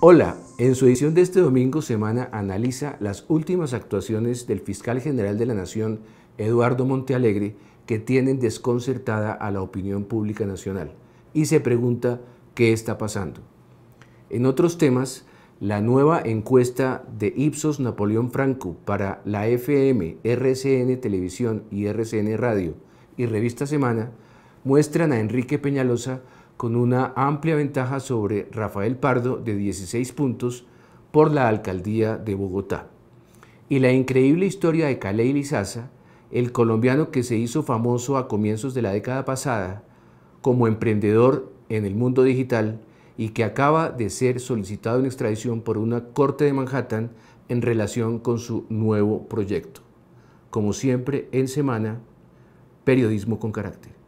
Hola, en su edición de este domingo Semana analiza las últimas actuaciones del fiscal general de la Nación, Eduardo Montealegre, que tienen desconcertada a la opinión pública nacional y se pregunta qué está pasando. En otros temas, la nueva encuesta de Ipsos Napoleón Franco para la FM, RCN Televisión y RCN Radio y Revista Semana muestran a Enrique Peñalosa con una amplia ventaja sobre Rafael Pardo de 16 puntos por la alcaldía de Bogotá. Y la increíble historia de Kalei Lizaza, el colombiano que se hizo famoso a comienzos de la década pasada como emprendedor en el mundo digital y que acaba de ser solicitado en extradición por una corte de Manhattan en relación con su nuevo proyecto. Como siempre, en semana, periodismo con carácter.